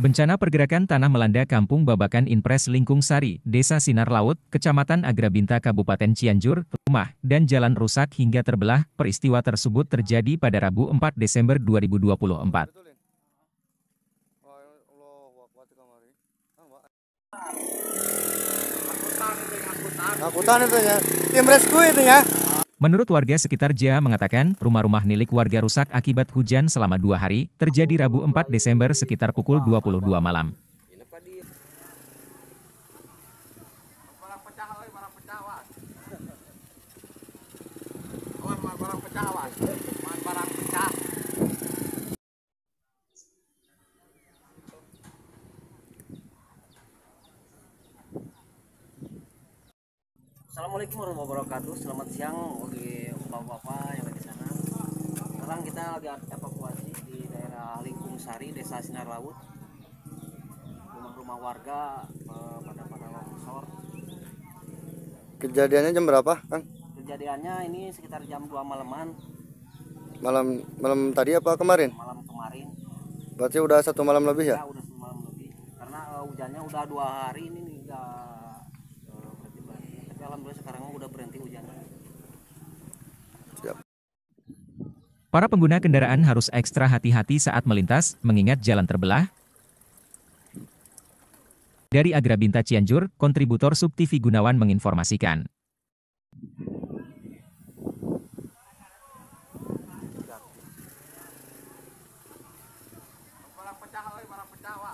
Bencana pergerakan tanah melanda Kampung Babakan Impres Lingkung Sari, Desa Sinar Laut, Kecamatan Agrabinta Kabupaten Cianjur, rumah, dan jalan rusak hingga terbelah. Peristiwa tersebut terjadi pada Rabu 4 Desember 2024. Angkutan itu ya, tim rescue itu ya. Menurut warga sekitar Jaya mengatakan, rumah-rumah milik warga rusak akibat hujan selama dua hari, terjadi Rabu 4 Desember sekitar pukul 22 malam. Thank you. Assalamualaikum warahmatullahi wabarakatuh. Selamat siang bagi bapak-bapak yang ada di sana. Sekarang kita lagi evakuasi di daerah Lingkung Sari, Desa Sinar Laut. Rumah-rumah warga eh, pada pada longsor. Kejadiannya jam berapa, Kang? Kejadiannya ini sekitar jam 2 malaman. Malam malam tadi apa kemarin? Malam kemarin. Berarti udah satu malam lebih ya? Ya, udah satu malam lebih. Karena uh, hujannya udah dua hari ini nih, udah Para pengguna kendaraan harus ekstra hati-hati saat melintas, mengingat jalan terbelah. Dari Agrabinta Cianjur, kontributor subtv Gunawan menginformasikan. Para pecah, para pecah,